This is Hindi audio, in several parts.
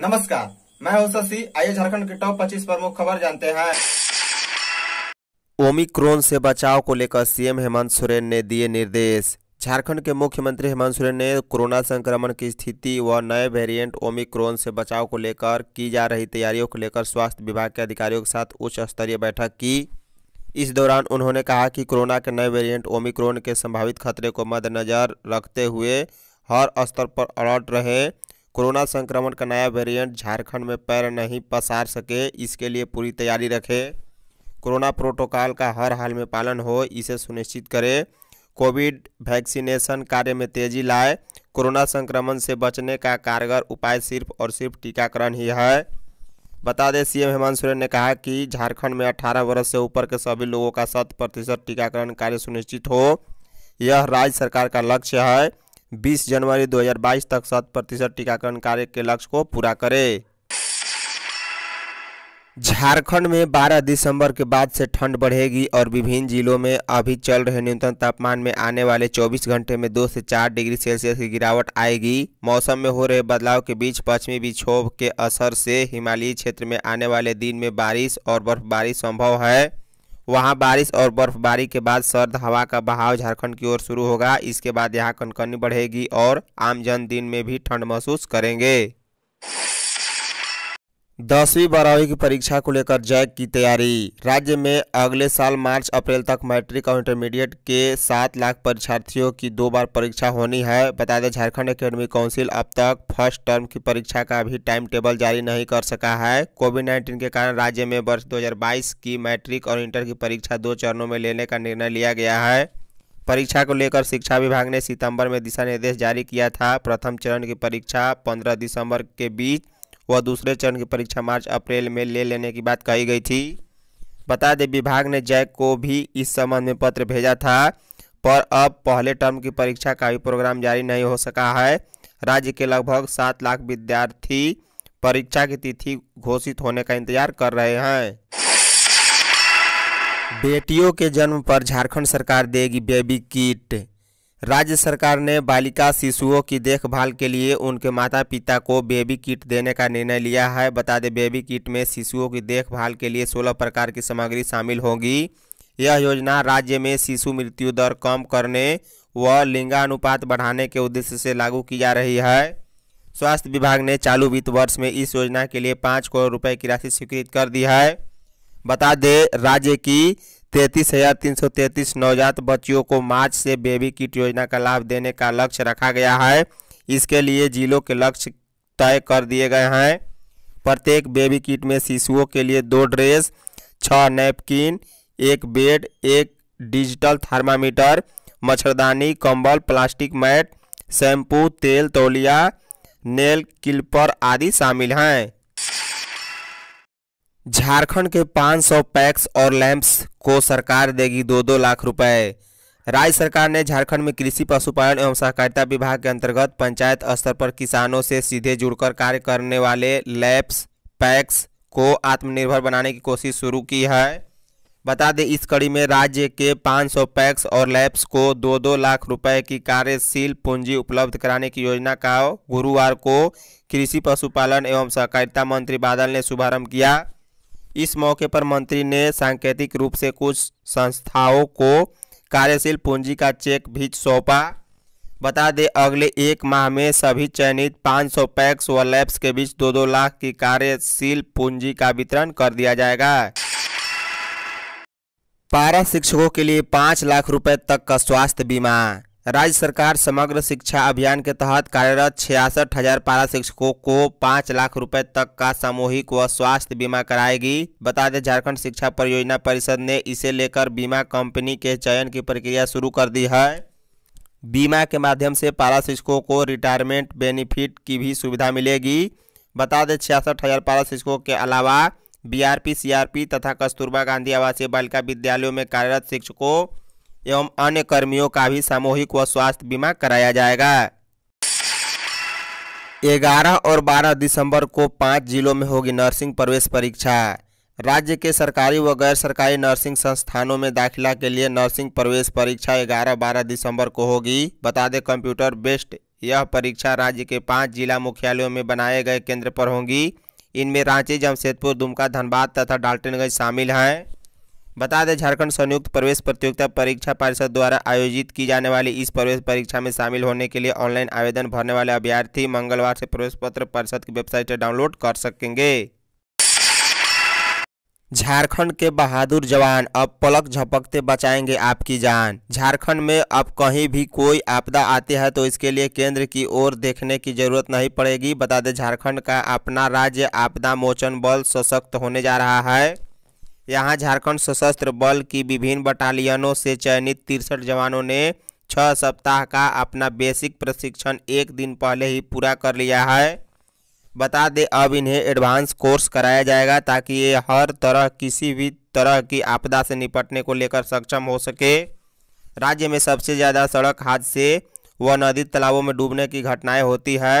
नमस्कार मैं हूं शशि आइए झारखंड के टॉप 25 प्रमुख खबर जानते हैं ओमिक्रोन से बचाव को लेकर सीएम हेमंत सोरेन ने दिए निर्देश झारखंड के मुख्यमंत्री हेमंत सोरेन ने कोरोना संक्रमण की स्थिति व नए वेरिएंट ओमिक्रोन से बचाव को लेकर की जा रही तैयारियों को लेकर स्वास्थ्य विभाग के अधिकारियों के साथ उच्च स्तरीय बैठक की इस दौरान उन्होंने कहा कि कोरोना के नए वेरिएंट ओमिक्रोन के संभावित खतरे को मद्देनजर रखते हुए हर स्तर पर अलर्ट रहें कोरोना संक्रमण का नया वेरिएंट झारखंड में पैर नहीं पसार सके इसके लिए पूरी तैयारी रखें कोरोना प्रोटोकॉल का हर हाल में पालन हो इसे सुनिश्चित करें कोविड वैक्सीनेशन कार्य में तेजी लाए कोरोना संक्रमण से बचने का कारगर उपाय सिर्फ और सिर्फ टीकाकरण ही है बता दें सीएम हेमंत सोरेन ने कहा कि झारखंड में 18 वर्ष से ऊपर के सभी लोगों का शत प्रतिशत टीकाकरण कार्य सुनिश्चित हो यह राज्य सरकार का लक्ष्य है 20 जनवरी 2022 तक शत प्रतिशत टीकाकरण कार्य के लक्ष्य को पूरा करें झारखंड में 12 दिसंबर के बाद से ठंड बढ़ेगी और विभिन्न जिलों में अभी चल रहे न्यूनतम तापमान में आने वाले 24 घंटे में 2 से 4 डिग्री सेल्सियस की गिरावट आएगी मौसम में हो रहे बदलाव के बीच पश्चिमी विक्षोभ के असर से हिमालयी क्षेत्र में आने वाले दिन में बारिश और बर्फबारी संभव है वहाँ बारिश और बर्फबारी के बाद सर्द हवा का बहाव झारखंड की ओर शुरू होगा इसके बाद यहाँ कनकनी बढ़ेगी और आमजन दिन में भी ठंड महसूस करेंगे दसवीं बारहवीं की परीक्षा को लेकर जैक की तैयारी राज्य में अगले साल मार्च अप्रैल तक मैट्रिक और इंटरमीडिएट के सात लाख परीक्षार्थियों की दो बार परीक्षा होनी है बता दें झारखंड एकेडमिक काउंसिल अब तक फर्स्ट टर्म की परीक्षा का भी टाइम टेबल जारी नहीं कर सका है कोविड नाइन्टीन के कारण राज्य में वर्ष दो की मैट्रिक और इंटर की परीक्षा दो चरणों में लेने का निर्णय लिया गया है परीक्षा को लेकर शिक्षा विभाग ने सितंबर में दिशा निर्देश जारी किया था प्रथम चरण की परीक्षा 15 दिसंबर के बीच व दूसरे चरण की परीक्षा मार्च अप्रैल में ले लेने की बात कही गई थी बता दें विभाग ने जैक को भी इस संबंध में पत्र भेजा था पर अब पहले टर्म की परीक्षा का भी प्रोग्राम जारी नहीं हो सका है राज्य के लगभग सात लाख विद्यार्थी परीक्षा की तिथि घोषित होने का इंतजार कर रहे हैं बेटियों के जन्म पर झारखंड सरकार देगी बेबी किट राज्य सरकार ने बालिका शिशुओं की देखभाल के लिए उनके माता पिता को बेबी किट देने का निर्णय लिया है बता दें बेबी किट में शिशुओं की देखभाल के लिए 16 प्रकार की सामग्री शामिल होगी यह योजना राज्य में शिशु मृत्यु दर कम करने व लिंगानुपात बढ़ाने के उद्देश्य से लागू की जा रही है स्वास्थ्य विभाग ने चालू वित्त वर्ष में इस योजना के लिए पाँच करोड़ रुपये की राशि स्वीकृत कर दी है बता दें राज्य की तैंतीस हजार तीन सौ तैंतीस नवजात बच्चियों को मार्च से बेबी किट योजना का लाभ देने का लक्ष्य रखा गया है इसके लिए जिलों के लक्ष्य तय कर दिए गए हैं प्रत्येक बेबी किट में शिशुओं के लिए दो ड्रेस छः नैपकिन एक बेड एक डिजिटल थर्मामीटर मच्छरदानी कंबल प्लास्टिक मैट शैम्पू तेल तौलिया नेल क्लिपर आदि शामिल हैं झारखंड के 500 पैक्स और लैंप्स को सरकार देगी दो दो लाख रुपए राज्य सरकार ने झारखंड में कृषि पशुपालन एवं सहकारिता विभाग के अंतर्गत पंचायत स्तर पर किसानों से सीधे जुड़कर कार्य करने वाले लैंप्स पैक्स को आत्मनिर्भर बनाने की कोशिश शुरू की है बता दें इस कड़ी में राज्य के 500 पैक्स और लैब्स को दो दो लाख रुपए की कार्यशील पूंजी उपलब्ध कराने की योजना का गुरुवार को कृषि पशुपालन एवं सहकारिता मंत्री बादल ने शुभारंभ किया इस मौके पर मंत्री ने सांकेतिक रूप से कुछ संस्थाओं को कार्यशील पूंजी का चेक भी सौंपा बता दें अगले एक माह में सभी चयनित 500 सौ पैक्स व लैब्स के बीच दो दो लाख की कार्यशील पूंजी का वितरण कर दिया जाएगा पारा शिक्षकों के लिए पाँच लाख रुपए तक का स्वास्थ्य बीमा राज्य सरकार समग्र शिक्षा अभियान के तहत कार्यरत छियासठ हजार पारा शिक्षकों को पाँच लाख रुपए तक का सामूहिक व स्वास्थ्य बीमा कराएगी बता दें झारखंड शिक्षा परियोजना परिषद ने इसे लेकर बीमा कंपनी के चयन की प्रक्रिया शुरू कर दी है बीमा के माध्यम से पारा शिक्षकों को रिटायरमेंट बेनिफिट की भी सुविधा मिलेगी बता दें छियासठ हजार पारा शिक्षकों के अलावा बी आर तथा कस्तूरबा गांधी आवासीय बालिका विद्यालयों में कार्यरत शिक्षकों एवं अन्य कर्मियों का भी सामूहिक व स्वास्थ्य बीमा कराया जाएगा ग्यारह और बारह दिसंबर को पाँच जिलों में होगी नर्सिंग प्रवेश परीक्षा राज्य के सरकारी व गैर सरकारी नर्सिंग संस्थानों में दाखिला के लिए नर्सिंग प्रवेश परीक्षा ग्यारह बारह दिसंबर को होगी बता दें कंप्यूटर बेस्ड यह परीक्षा राज्य के पाँच जिला मुख्यालयों में बनाए गए केंद्र पर होंगी इनमें रांची जमशेदपुर दुमका धनबाद तथा डाल्टनगंज शामिल हैं बता दें झारखंड संयुक्त प्रवेश प्रतियोगिता परीक्षा परिषद द्वारा आयोजित की जाने वाली इस प्रवेश परीक्षा में शामिल होने के लिए ऑनलाइन आवेदन भरने वाले अभ्यर्थी मंगलवार से प्रवेश पत्र परिषद की वेबसाइट से डाउनलोड कर सकेंगे झारखंड के बहादुर जवान अब पलक झपकते बचाएंगे आपकी जान झारखंड में अब कहीं भी कोई आपदा आती है तो इसके लिए केंद्र की ओर देखने की जरूरत नहीं पड़ेगी बता दें झारखंड का अपना राज्य आपदा मोचन बल सशक्त होने जा रहा है यहाँ झारखंड सशस्त्र बल की विभिन्न बटालियनों से चयनित तिरसठ जवानों ने छः सप्ताह का अपना बेसिक प्रशिक्षण एक दिन पहले ही पूरा कर लिया है बता दें अब इन्हें एडवांस कोर्स कराया जाएगा ताकि ये हर तरह किसी भी तरह की आपदा से निपटने को लेकर सक्षम हो सके राज्य में सबसे ज़्यादा सड़क हादसे व नदी तालाबों में डूबने की घटनाएं होती है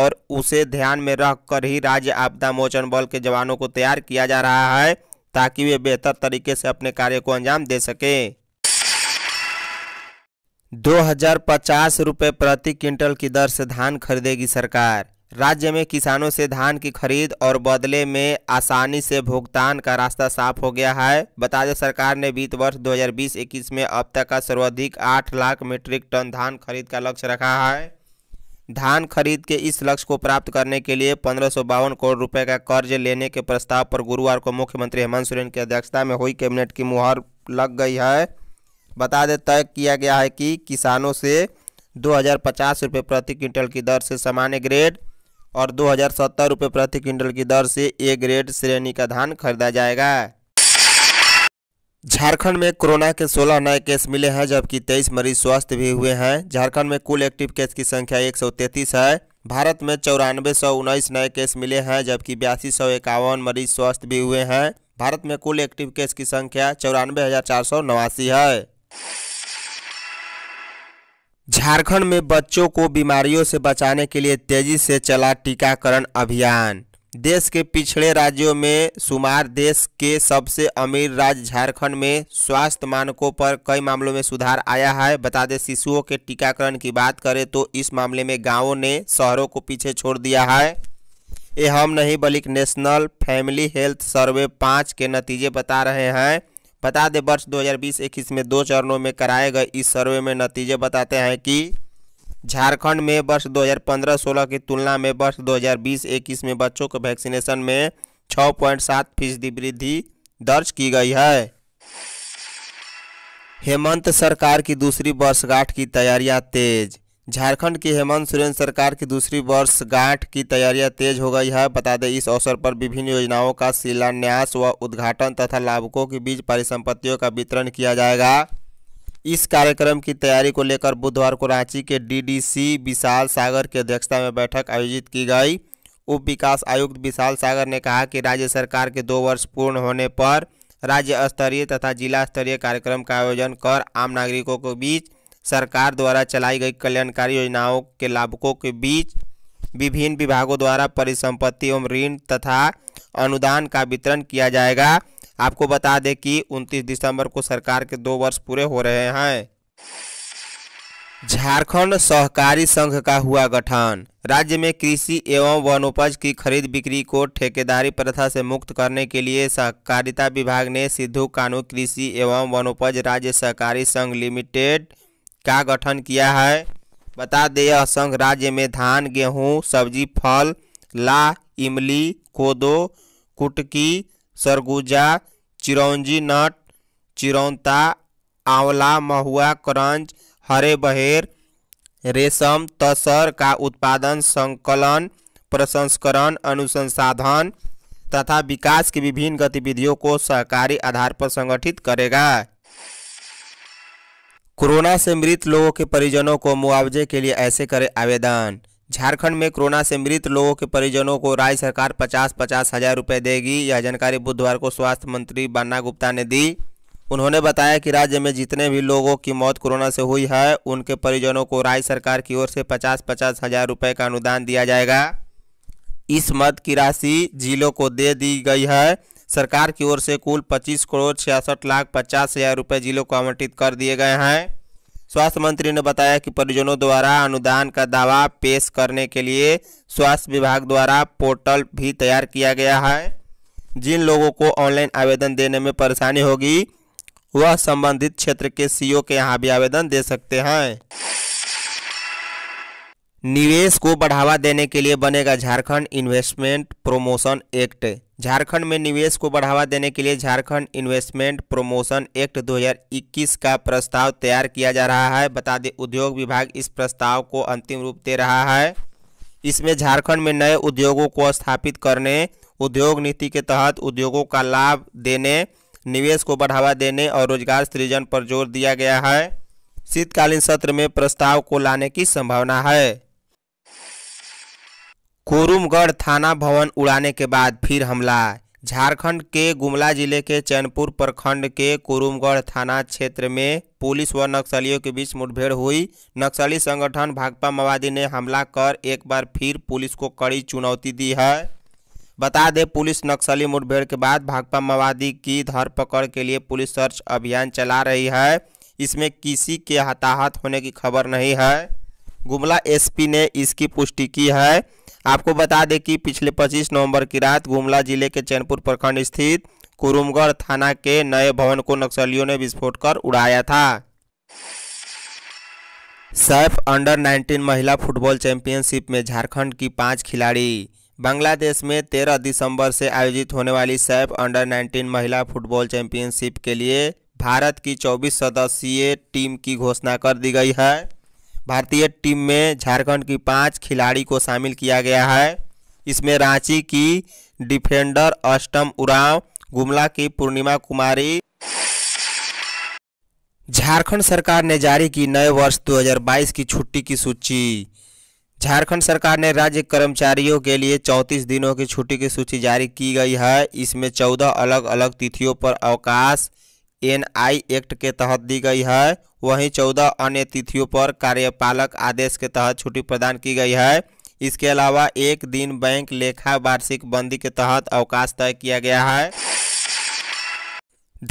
और उसे ध्यान में रख कर ही राज्य आपदा मोचन बल के जवानों को तैयार किया जा रहा है ताकि वे बेहतर तरीके से अपने कार्य को अंजाम दे सकें दो हजार पचास रुपये प्रति क्विंटल की दर से धान खरीदेगी सरकार राज्य में किसानों से धान की खरीद और बदले में आसानी से भुगतान का रास्ता साफ हो गया है बता दें सरकार ने वित्त वर्ष 2020-21 में अब तक का सर्वाधिक 8 लाख मीट्रिक टन धान खरीद का लक्ष्य रखा है धान खरीद के इस लक्ष्य को प्राप्त करने के लिए पंद्रह करोड़ रुपए का कर्ज लेने के प्रस्ताव पर गुरुवार को मुख्यमंत्री हेमंत सोरेन की अध्यक्षता में हुई कैबिनेट की मुहर लग गई है बता दें तय किया गया है कि किसानों से दो हज़ार पचास रुपये प्रति क्विंटल की दर से सामान्य ग्रेड और दो हज़ार सत्तर रुपये प्रति क्विंटल की दर से ए ग्रेड श्रेणी का धान खरीदा जाएगा झारखंड में कोरोना के 16 नए केस मिले हैं जबकि 23 मरीज स्वस्थ भी हुए हैं झारखंड में कुल एक्टिव केस की संख्या एक है भारत में चौरानवे नए केस मिले हैं जबकि बयासी मरीज स्वस्थ भी हुए हैं भारत में कुल एक्टिव केस की संख्या चौरानवे है झारखंड में बच्चों को बीमारियों से बचाने के लिए तेजी से चला टीकाकरण अभियान देश के पिछड़े राज्यों में शुमार देश के सबसे अमीर राज्य झारखंड में स्वास्थ्य मानकों पर कई मामलों में सुधार आया है बता दें शिशुओं के टीकाकरण की बात करें तो इस मामले में गांवों ने शहरों को पीछे छोड़ दिया है ये हम नहीं बल्कि नेशनल फैमिली हेल्थ सर्वे पाँच के नतीजे बता रहे हैं बता दें वर्ष दो हज़ार में दो चरणों में कराए गए इस सर्वे में नतीजे बताते हैं कि झारखंड में वर्ष 2015-16 की तुलना में वर्ष 2020-21 में बच्चों को वैक्सीनेशन में 6.7 फीसदी वृद्धि दर्ज की गई है हेमंत सरकार की दूसरी वर्षगांठ की तैयारियां तेज झारखंड की हेमंत सोरेन सरकार की दूसरी वर्षगांठ की तैयारियां तेज हो गई है बता दें इस अवसर पर विभिन्न योजनाओं का शिलान्यास व उद्घाटन तथा लाभुकों के बीच परिसंपत्तियों का वितरण किया जाएगा इस कार्यक्रम की तैयारी को लेकर बुधवार को रांची के डीडीसी विशाल सागर की अध्यक्षता में बैठक आयोजित की गई उप विकास आयुक्त विशाल सागर ने कहा कि राज्य सरकार के दो वर्ष पूर्ण होने पर राज्य स्तरीय तथा जिला स्तरीय कार्यक्रम का आयोजन कर आम नागरिकों के बीच सरकार द्वारा चलाई गई कल्याणकारी योजनाओं के लाभुकों के बीच विभिन्न विभागों द्वारा परिसंपत्ति एवं ऋण तथा अनुदान का वितरण किया जाएगा आपको बता दें कि 29 दिसंबर को सरकार के दो वर्ष पूरे हो रहे हैं झारखंड सहकारी संघ का हुआ गठन राज्य में कृषि एवं वनोपज की खरीद बिक्री को ठेकेदारी प्रथा से मुक्त करने के लिए सहकारिता विभाग ने सिद्धू कानू कृषि एवं वनोपज राज्य सहकारी संघ लिमिटेड का गठन किया है बता दें यह संघ राज्य में धान गेहूं सब्जी फल ला इमली कोदो कुटकी सरगुजा चिरौंजी नट चिरौंता आंवला महुआ करंज हरे बहेर रेशम तसर का उत्पादन संकलन प्रसंस्करण अनुसंसाधन तथा विकास की विभिन्न गतिविधियों को सहकारी आधार पर संगठित करेगा कोरोना से मृत लोगों के परिजनों को मुआवजे के लिए ऐसे करें आवेदन झारखंड में कोरोना से मृत लोगों के परिजनों को राज्य सरकार पचास पचास हजार रुपये देगी यह जानकारी बुधवार को स्वास्थ्य मंत्री बन्ना गुप्ता ने दी उन्होंने बताया कि राज्य में जितने भी लोगों की मौत कोरोना से हुई है उनके परिजनों को राज्य सरकार की ओर से पचास पचास हजार रुपये का अनुदान दिया जाएगा इस मद की राशि जिलों को दे दी गई है सरकार की ओर से कुल पच्चीस करोड़ छियासठ लाख पचास हजार रुपये जिलों को आवंटित कर दिए गए हैं स्वास्थ्य मंत्री ने बताया कि परिजनों द्वारा अनुदान का दावा पेश करने के लिए स्वास्थ्य विभाग द्वारा पोर्टल भी तैयार किया गया है जिन लोगों को ऑनलाइन आवेदन देने में परेशानी होगी वह संबंधित क्षेत्र के सीओ के यहाँ भी आवेदन दे सकते हैं निवेश को बढ़ावा देने के लिए बनेगा Jharkhand investment promotion act Jharkhand में निवेश को बढ़ावा देने के लिए झारखंड इन्वेस्टमेंट प्रमोशन एक्ट 2021 का प्रस्ताव तैयार किया जा रहा है बता दें उद्योग विभाग इस प्रस्ताव को अंतिम रूप दे रहा है इसमें झारखंड में नए उद्योगों को स्थापित करने उद्योग नीति के तहत उद्योगों का लाभ देने निवेश को बढ़ावा देने और रोजगार सृजन पर जोर दिया गया है शीतकालीन सत्र में प्रस्ताव को लाने की संभावना है कोरुमगढ़ थाना भवन उड़ाने के बाद फिर हमला झारखंड के गुमला जिले के चैनपुर प्रखंड के कुरुमगढ़ थाना क्षेत्र में पुलिस व नक्सलियों के बीच मुठभेड़ हुई नक्सली संगठन भाकपा माओवादी ने हमला कर एक बार फिर पुलिस को कड़ी चुनौती दी है बता दें पुलिस नक्सली मुठभेड़ के बाद भाकपा माओवादी की धरपकड़ के लिए पुलिस सर्च अभियान चला रही है इसमें किसी के हताहत होने की खबर नहीं है गुमला एसपी ने इसकी पुष्टि की है आपको बता दें कि पिछले 25 नवंबर की रात गुमला जिले के चैनपुर प्रखंड स्थित कुरुमगढ़ थाना के नए भवन को नक्सलियों ने विस्फोट कर उड़ाया था सैफ अंडर 19 महिला फुटबॉल चैंपियनशिप में झारखंड की पांच खिलाड़ी बांग्लादेश में 13 दिसंबर से आयोजित होने वाली सैफ अंडर 19 महिला फुटबॉल चैंपियनशिप के लिए भारत की 24 सदस्यीय टीम की घोषणा कर दी गई है भारतीय टीम में झारखंड की पांच खिलाड़ी को शामिल किया गया है इसमें रांची की डिफेंडर अष्टम उराव गुमला की पूर्णिमा कुमारी झारखंड सरकार ने जारी की नए वर्ष 2022 की छुट्टी की सूची झारखंड सरकार ने राज्य कर्मचारियों के लिए 34 दिनों की छुट्टी की सूची जारी की गई है इसमें 14 अलग अलग तिथियों पर अवकाश एन आई एक्ट के तहत दी गई है वहीं चौदह अन्य तिथियों पर कार्यपालक आदेश के तहत छुट्टी प्रदान की गई है इसके अलावा एक दिन बैंक लेखा वार्षिक बंदी के तहत अवकाश तय किया गया है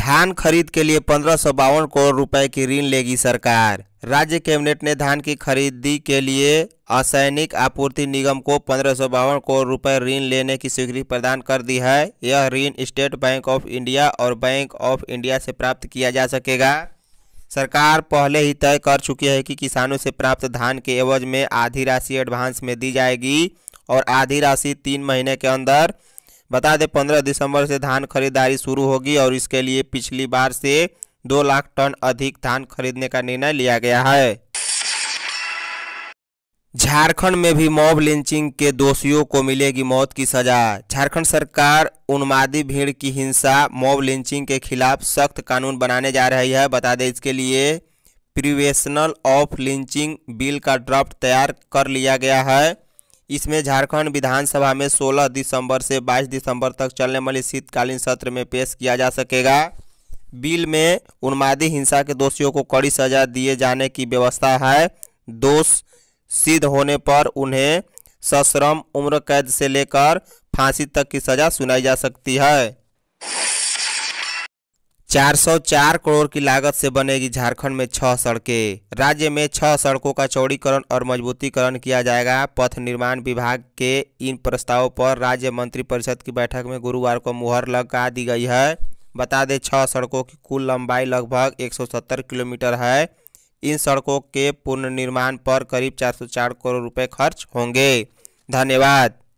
धान खरीद के लिए पंद्रह सौ बावन करोड़ रुपए की ऋण लेगी सरकार राज्य कैबिनेट ने धान की खरीदी के लिए असैनिक आपूर्ति निगम को पंद्रह करोड़ रुपए ऋण लेने की स्वीकृति प्रदान कर दी है यह ऋण स्टेट बैंक ऑफ इंडिया और बैंक ऑफ इंडिया से प्राप्त किया जा सकेगा सरकार पहले ही तय कर चुकी है कि किसानों से प्राप्त धान के एवज में आधी राशि एडवांस में दी जाएगी और आधी राशि तीन महीने के अंदर बता दें पंद्रह दिसंबर से धान खरीदारी शुरू होगी और इसके लिए पिछली बार से दो लाख टन अधिक धान खरीदने का निर्णय लिया गया है झारखंड में भी मॉब लिंचिंग के दोषियों को मिलेगी मौत की सजा झारखंड सरकार उन्मादी भीड़ की हिंसा मॉब लिंचिंग के खिलाफ सख्त कानून बनाने जा रही है बता दें इसके लिए प्रिवेशनल ऑफ लिंचिंग बिल का ड्राफ्ट तैयार कर लिया गया है इसमें झारखंड विधानसभा में 16 दिसंबर से 22 दिसंबर तक चलने वाले शीतकालीन सत्र में पेश किया जा सकेगा बिल में उन्मादी हिंसा के दोषियों को कड़ी सजा दिए जाने की व्यवस्था है दोष सिद्ध होने पर उन्हें सश्रम उम्र कैद से लेकर फांसी तक की सजा सुनाई जा सकती है 404 करोड़ की लागत से बनेगी झारखंड में छह सड़कें राज्य में छह सड़कों का चौड़ीकरण और मजबूतीकरण किया जाएगा पथ निर्माण विभाग के इन प्रस्तावों पर राज्य मंत्रिपरिषद की बैठक में गुरुवार को मुहर लगा दी गई है बता दें छह सड़कों की कुल लंबाई लगभग 170 किलोमीटर है इन सड़कों के पुनर्निर्माण पर करीब 404 करोड़ रुपए खर्च होंगे धन्यवाद